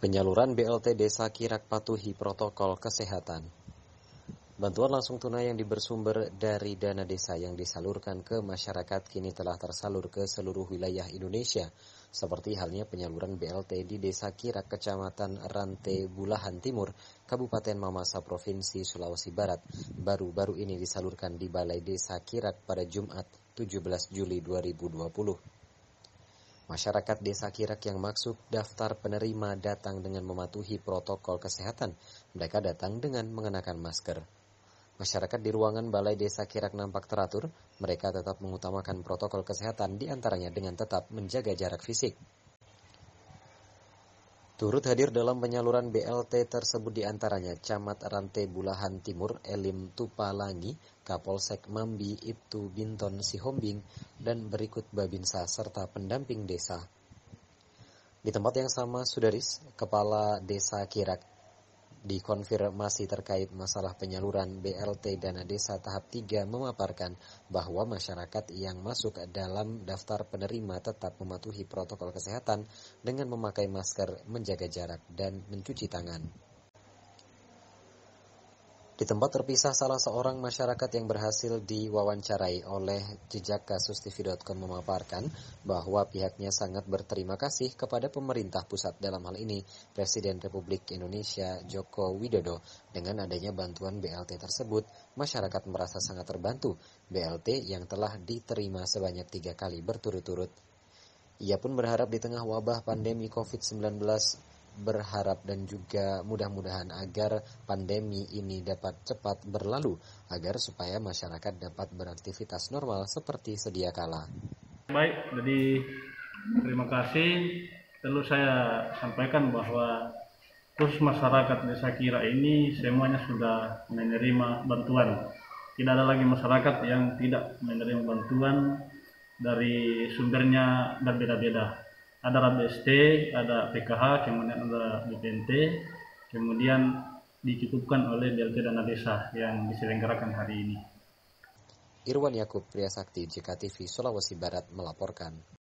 Penyaluran BLT Desa Kirak patuhi protokol kesehatan. Bantuan langsung tunai yang dibersumber dari dana desa yang disalurkan ke masyarakat kini telah tersalur ke seluruh wilayah Indonesia, seperti halnya penyaluran BLT di Desa Kirak, Kecamatan Rante Bulahan Timur, Kabupaten Mamasa, Provinsi Sulawesi Barat. Baru-baru ini disalurkan di Balai Desa Kirak pada Jumat 17 Juli 2020. Masyarakat desa Kirak yang maksud daftar penerima datang dengan mematuhi protokol kesehatan. Mereka datang dengan mengenakan masker. Masyarakat di ruangan Balai Desa Kirak nampak teratur, mereka tetap mengutamakan protokol kesehatan diantaranya dengan tetap menjaga jarak fisik. Turut hadir dalam penyaluran BLT tersebut diantaranya Camat Rantai Bulahan Timur Elim Tupalangi, Kapolsek Mambi Ibtu Binton Sihombing, dan berikut Babinsa serta pendamping desa. Di tempat yang sama, Sudaris, Kepala Desa Kirak dikonfirmasi terkait masalah penyaluran BLT dana desa tahap 3 memaparkan bahwa masyarakat yang masuk dalam daftar penerima tetap mematuhi protokol kesehatan dengan memakai masker, menjaga jarak, dan mencuci tangan. Di tempat terpisah salah seorang masyarakat yang berhasil diwawancarai oleh jejak kasus TV.com memaparkan bahwa pihaknya sangat berterima kasih kepada pemerintah pusat dalam hal ini Presiden Republik Indonesia Joko Widodo dengan adanya bantuan BLT tersebut masyarakat merasa sangat terbantu BLT yang telah diterima sebanyak tiga kali berturut-turut. Ia pun berharap di tengah wabah pandemi COVID-19 berharap dan juga mudah-mudahan agar pandemi ini dapat cepat berlalu agar supaya masyarakat dapat beraktivitas normal seperti sedia kala. Baik, jadi terima kasih. Perlu saya sampaikan bahwa terus masyarakat desa Kira ini semuanya sudah menerima bantuan. Tidak ada lagi masyarakat yang tidak menerima bantuan dari sumbernya berbeda-beda ada RBST, ada PKH, kemudian ada BPNT, kemudian dicukupkan oleh BLT Dana Desa yang diselenggarakan hari ini. Irwan Yakub Sakti, JKTV, Sulawesi Barat melaporkan.